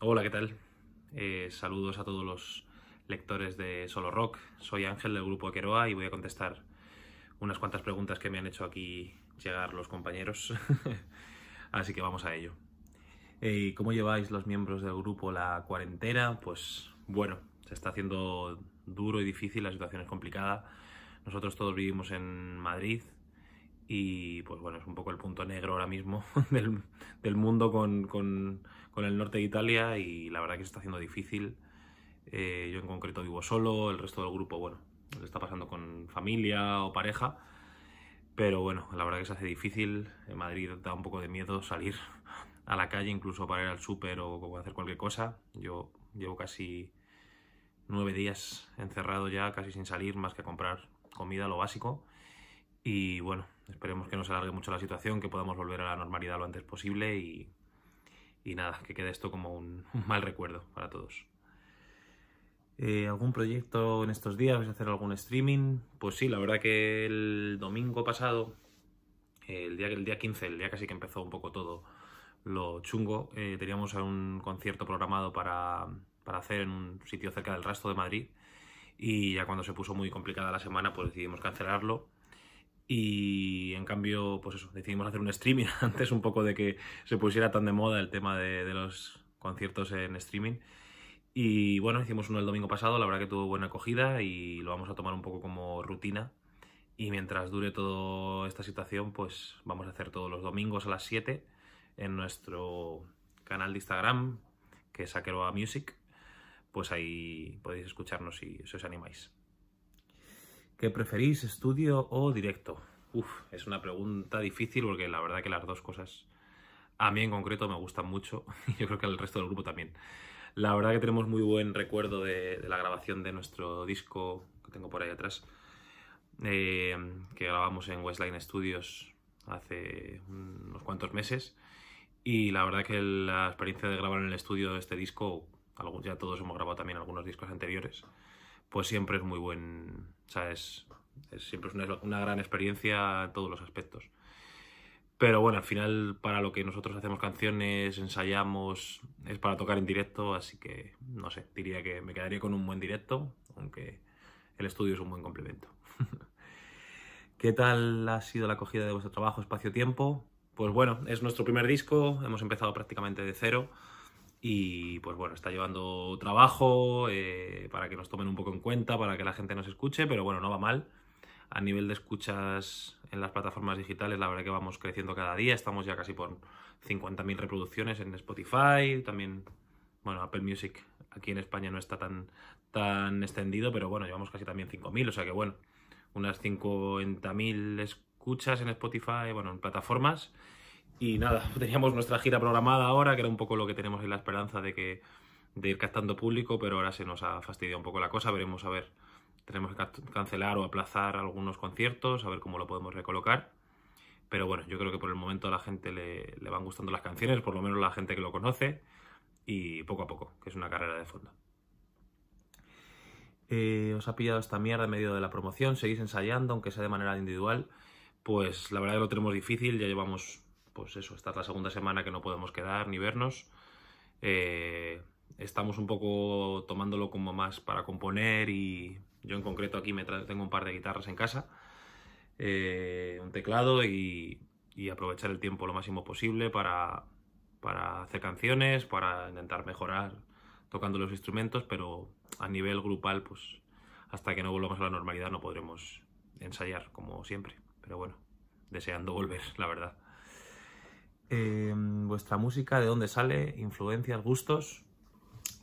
Hola, ¿qué tal? Eh, saludos a todos los lectores de Solo Rock. Soy Ángel del grupo Queroa y voy a contestar unas cuantas preguntas que me han hecho aquí llegar los compañeros. Así que vamos a ello. Eh, ¿Cómo lleváis los miembros del grupo la cuarentena? Pues bueno, se está haciendo duro y difícil, la situación es complicada. Nosotros todos vivimos en Madrid, y pues bueno, es un poco el punto negro ahora mismo del, mundo con, el norte de Italia y la verdad que se está haciendo difícil. Eh, yo en concreto vivo solo, el resto del grupo, bueno, se está pasando con familia o pareja. Pero bueno, la verdad que se hace difícil. En Madrid da un poco de miedo salir a la calle, incluso para ir al súper o hacer cualquier cosa. Yo llevo casi nueve días encerrado ya, casi sin salir, más que a comprar comida, lo básico. Y bueno, Esperemos que no se alargue mucho la situación, que podamos volver a la normalidad lo antes posible y, nada, que quede esto como un, mal recuerdo para todos. Eh, ¿Algún proyecto en estos días? ¿Vais a hacer algún streaming? Pues sí, la verdad que el domingo pasado, el día, el día 15, el día casi que empezó un poco todo lo chungo, eh, teníamos un concierto programado para, para hacer en un sitio cerca del Rastro de Madrid y ya cuando se puso muy complicada la semana pues decidimos cancelarlo y en cambio, pues eso, decidimos hacer un streaming antes un poco de que se pusiera tan de moda el tema de, los conciertos en streaming. Y bueno, hicimos uno el domingo pasado, la verdad que tuvo buena acogida y lo vamos a tomar un poco como rutina. Y mientras dure toda esta situación, pues vamos a hacer todos los domingos a las 7 en nuestro canal de Instagram, que es a Music. Pues ahí podéis escucharnos si, si os animáis. ¿Qué preferís, estudio o directo? Uf, es una pregunta difícil porque la verdad que las dos cosas a mí en concreto me gustan mucho y yo creo que al resto del grupo también. La verdad que tenemos muy buen recuerdo de, la grabación de nuestro disco que tengo por ahí atrás, eh, que grabamos en Westline Studios hace unos cuantos meses. Y la verdad que la experiencia de grabar en el estudio de este disco, ya todos hemos grabado también algunos discos anteriores, pues siempre es muy buen, o sea, es, siempre es una, una, gran experiencia en todos los aspectos. Pero bueno, al final para lo que nosotros hacemos canciones, ensayamos, es para tocar en directo, así que no sé, diría que me quedaría con un buen directo, aunque el estudio es un buen complemento. ¿Qué tal ha sido la acogida de vuestro trabajo espacio-tiempo? Pues bueno, es nuestro primer disco, hemos empezado prácticamente de cero. Y pues bueno, está llevando trabajo eh, para que nos tomen un poco en cuenta, para que la gente nos escuche, pero bueno, no va mal. A nivel de escuchas en las plataformas digitales, la verdad que vamos creciendo cada día. Estamos ya casi por 50.000 reproducciones en Spotify. También, bueno, Apple Music aquí en España no está tan, tan extendido, pero bueno, llevamos casi también 5.000. O sea que bueno, unas 50.000 escuchas en Spotify, bueno, en plataformas y nada, teníamos nuestra gira programada ahora, que era un poco lo que tenemos en la esperanza de que de ir captando público, pero ahora se nos ha fastidiado un poco la cosa, veremos a ver. Tenemos que cancelar o aplazar algunos conciertos, a ver cómo lo podemos recolocar. Pero bueno, yo creo que por el momento a la gente le, van gustando las canciones, por lo menos la gente que lo conoce, y poco a poco, que es una carrera de fondo. Eh, os ha pillado esta mierda en medio de la promoción, seguís ensayando, aunque sea de manera individual. Pues la verdad que lo tenemos difícil, ya llevamos pues eso, esta es la segunda semana que no podemos quedar ni vernos. Eh, estamos un poco tomándolo como más para componer y yo en concreto aquí me tengo un par de guitarras en casa, eh, un teclado y, aprovechar el tiempo lo máximo posible para, para hacer canciones, para intentar mejorar tocando los instrumentos, pero a nivel grupal, pues hasta que no volvamos a la normalidad no podremos ensayar como siempre. Pero bueno, deseando volver, la verdad eh, vuestra música, de dónde sale, influencias, gustos.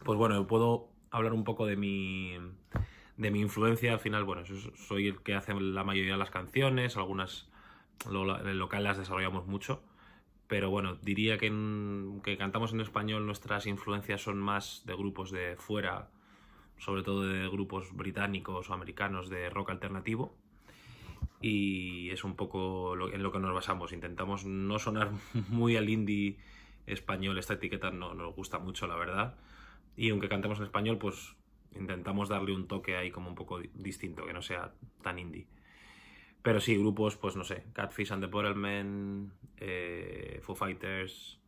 Pues bueno, puedo hablar un poco de mi, de mi influencia. Al final, bueno, soy el que hace la mayoría de las canciones, algunas el local las desarrollamos mucho. Pero bueno, diría que, en, que cantamos en español nuestras influencias son más de grupos de fuera, sobre todo de grupos británicos o americanos de rock alternativo y es un poco en lo que nos basamos. Intentamos no sonar muy al indie español, esta etiqueta no, nos gusta mucho, la verdad. Y aunque cantemos en español, pues intentamos darle un toque ahí como un poco distinto, que no sea tan indie. Pero sí, grupos, pues no sé, Catfish and the Bottlemen, eh, Foo Fighters,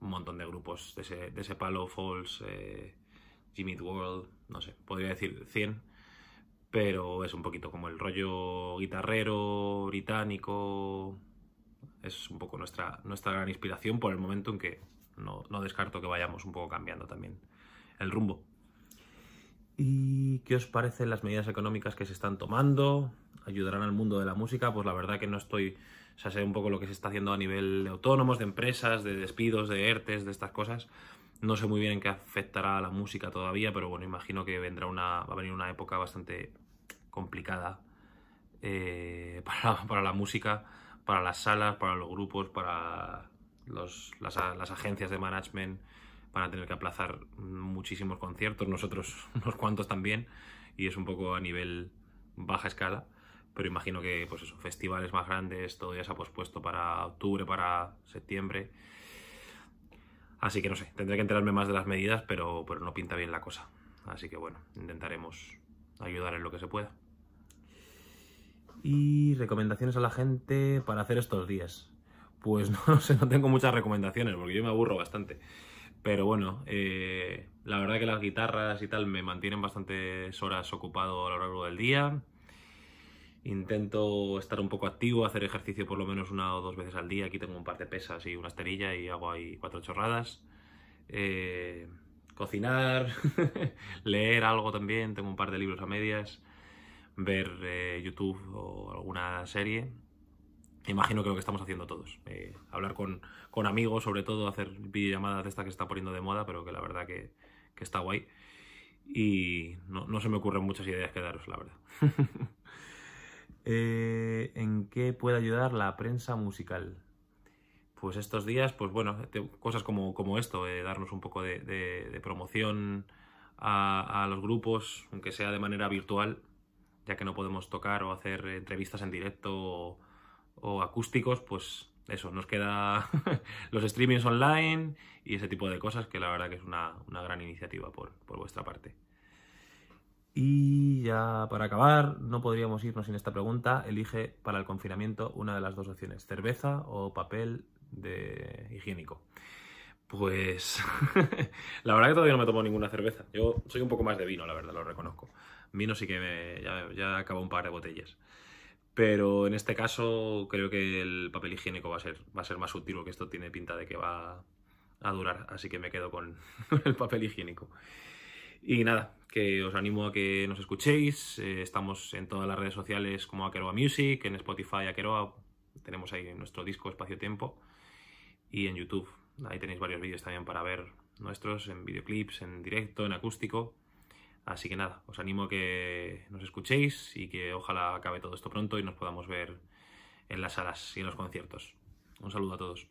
un montón de grupos de ese, palo, Falls, eh, Jimmy World, no sé, podría decir 100 pero es un poquito como el rollo guitarrero británico. Es un poco nuestra, nuestra gran inspiración por el momento en que no, no descarto que vayamos un poco cambiando también el rumbo. ¿Y qué os parecen las medidas económicas que se están tomando? ¿Ayudarán al mundo de la música? Pues la verdad que no estoy... O sea, sé un poco lo que se está haciendo a nivel de autónomos, de empresas, de despidos, de ERTES, de estas cosas. No sé muy bien en qué afectará a la música todavía, pero bueno, imagino que vendrá una, va a venir una época bastante complicada eh, para, la música, para las salas, para los grupos, para los, las, las, agencias de management, van a tener que aplazar muchísimos conciertos, nosotros unos cuantos también, y es un poco a nivel baja escala, pero imagino que pues eso, festivales más grandes, todo ya se ha pospuesto para octubre, para septiembre. Así que no sé, tendré que enterarme más de las medidas, pero, pero no pinta bien la cosa. Así que bueno, intentaremos ayudar en lo que se pueda. Y recomendaciones a la gente para hacer estos días. Pues no, sé, no tengo muchas recomendaciones porque yo me aburro bastante. Pero bueno, eh, la verdad que las guitarras y tal me mantienen bastantes horas ocupado a lo largo del día. Intento estar un poco activo, hacer ejercicio por lo menos una o dos veces al día. Aquí tengo un par de pesas y una esterilla y hago ahí cuatro chorradas. Eh, cocinar, leer algo también, tengo un par de libros a medias, ver eh, YouTube o alguna serie. Imagino que lo que estamos haciendo todos. Eh, hablar con, amigos, sobre todo, hacer videollamadas de esta que está poniendo de moda, pero que la verdad que, está guay. Y no, no, se me ocurren muchas ideas que daros, la verdad. Eh, ¿En qué puede ayudar la prensa musical? pues estos días, pues bueno, cosas como, como esto, eh, darnos un poco de, promoción a, los grupos, aunque sea de manera virtual, ya que no podemos tocar o hacer entrevistas en directo o, acústicos, pues eso, nos queda los streamings online y ese tipo de cosas, que la verdad que es una, gran iniciativa por, por vuestra parte. Y ya para acabar, no podríamos irnos sin esta pregunta. Elige para el confinamiento una de las dos opciones, cerveza o papel de higiénico. Pues la verdad que todavía no me tomo ninguna cerveza. Yo soy un poco más de vino, la verdad, lo reconozco. Vino sí que me, ya, ya acabo un par de botellas. Pero en este caso creo que el papel higiénico va a ser, va a ser más sutil porque esto tiene pinta de que va a durar. Así que me quedo con el papel higiénico. Y nada, que os animo a que nos escuchéis. Eh, estamos en todas las redes sociales como Akeroa Music, en Spotify Akeroa. Tenemos ahí nuestro disco Espacio Tiempo y en YouTube. Ahí tenéis varios vídeos también para ver nuestros, en videoclips, en directo, en acústico. Así que nada, os animo a que nos escuchéis y que ojalá acabe todo esto pronto y nos podamos ver en las salas y en los conciertos. Un saludo a todos.